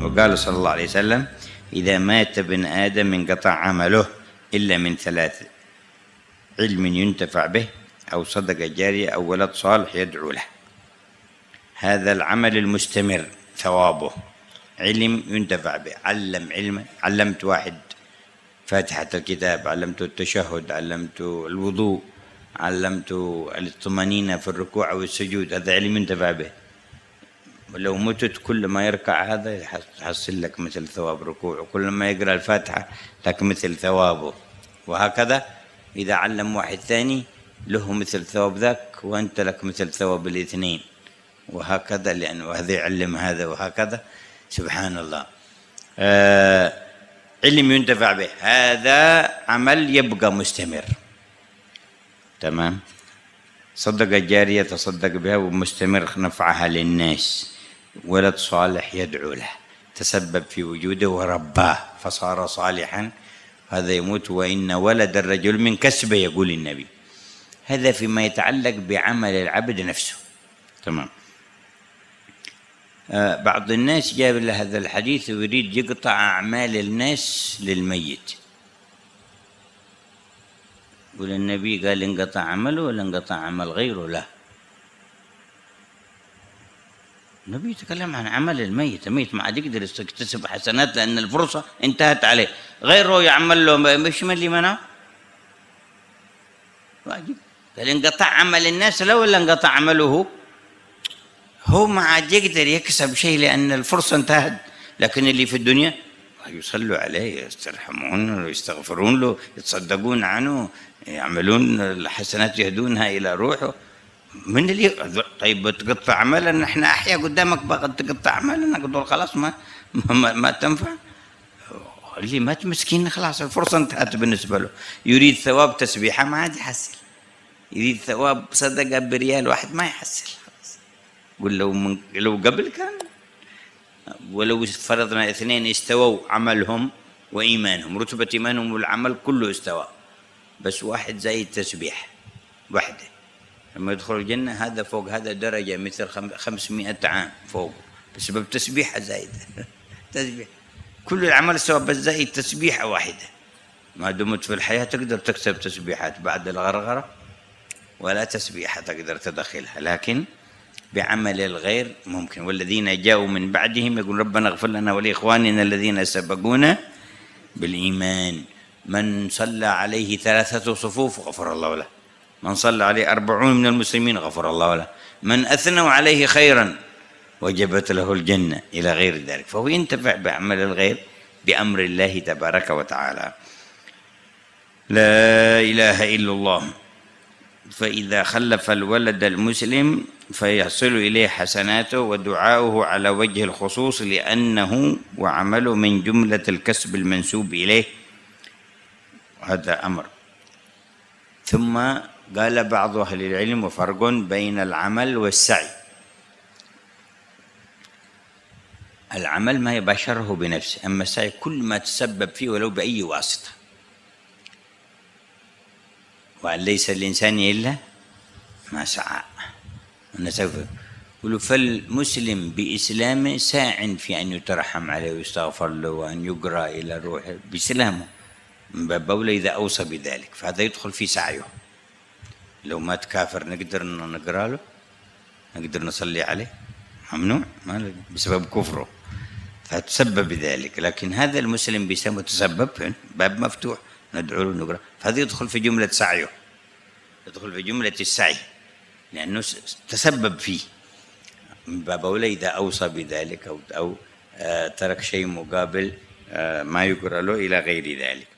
وقال صلى الله عليه وسلم إذا مات ابن آدم انقطع عمله إلا من ثلاث علم ينتفع به أو صدقة جارية أو ولد صالح يدعو له هذا العمل المستمر ثوابه علم ينتفع به علم علم علمت واحد فاتحة الكتاب علمته التشهد علمته الوضوء علمته الطمأنينة في الركوع والسجود هذا علم ينتفع به ولو متت كل ما يركع هذا يحصل لك مثل ثواب ركوعه كل ما يقرأ الفاتحة لك مثل ثوابه وهكذا إذا علم واحد ثاني له مثل ثواب ذاك وأنت لك مثل ثواب الاثنين وهكذا لأن وهذا يعلم هذا وهكذا سبحان الله آه علم ينتفع به هذا عمل يبقى مستمر تمام صدق الجارية تصدق بها ومستمر نفعها للناس ولد صالح يدعو له تسبب في وجوده ورباه فصار صالحا هذا يموت وإن ولد الرجل من كسبه يقول النبي هذا فيما يتعلق بعمل العبد نفسه تمام آه، بعض الناس جاب له هذا الحديث ويريد يقطع أعمال الناس للميت يقول النبي قال انقطع عمله ولا انقطع عمل غيره له النبي يتكلم عن عمل الميت الميت ما عاد يقدر يكتسب حسنات لأن الفرصة انتهت عليه غيره يعمل له مش من اللي منعه واجب قال انقطع عمل الناس لو ولا انقطع عمله هو ما عاد يقدر يكسب شيء لأن الفرصة انتهت لكن اللي في الدنيا يصلوا عليه يسترحمون له يستغفرون له يتصدقون عنه يعملون الحسنات يهدونها إلى روحه من اللي طيب بتقطع عملنا احنا احيا قدامك تقطع عملنا قلت خلاص ما ما, ما تنفع اللي مات مسكين خلاص الفرصه انتهت بالنسبه له يريد ثواب تسبيحه ما عاد يحسن يريد ثواب صدقه بريال واحد ما يحسن خلاص قل لو من لو قبل كان ولو فرضنا اثنين استووا عملهم وايمانهم رتبه ايمانهم والعمل كله استوى بس واحد زي التسبيح وحده لما يدخل الجنة هذا فوق هذا درجة مثل 500 عام فوق بسبب تسبيحة زايدة تسبيح كل العمل سوى الزايد تسبيحة واحدة ما دمت في الحياة تقدر تكسب تسبيحات بعد الغرغرة ولا تسبيحة تقدر تدخلها لكن بعمل الغير ممكن والذين جاءوا من بعدهم يقول ربنا اغفر لنا ولإخواننا الذين سبقونا بالإيمان من صلى عليه ثلاثة صفوف غفر الله له من صلى عليه أربعون من المسلمين غفر الله له من أثنوا عليه خيرا وجبت له الجنة إلى غير ذلك فهو ينتفع بعمل الغير بأمر الله تبارك وتعالى لا إله إلا الله فإذا خلف الولد المسلم فيصل إليه حسناته ودعاؤه على وجه الخصوص لأنه وعمله من جملة الكسب المنسوب إليه هذا أمر ثم قال بعض أهل العلم وفرق بين العمل والسعي العمل ما يباشره بنفسه أما السعي كل ما تسبب فيه ولو بأي واسطة وأن ليس الإنسان إلا ما سعى سوف فالمسلم بإسلامه ساع في أن يترحم عليه ويستغفر له وأن يقرأ إلى روحه بإسلامه من باب أولى إذا أوصى بذلك فهذا يدخل في سعيه لو مات كافر نقدر نقرا له نقدر نصلي عليه ممنوع ما بسبب كفره فتسبب بذلك لكن هذا المسلم بيسمى تسبب باب مفتوح ندعو له نقرا فهذا يدخل في جملة سعيه يدخل في جملة السعي لأنه تسبب فيه من باب أولى إذا أوصى بذلك أو أو آه، ترك شيء مقابل آه، ما يقرأ له إلى غير ذلك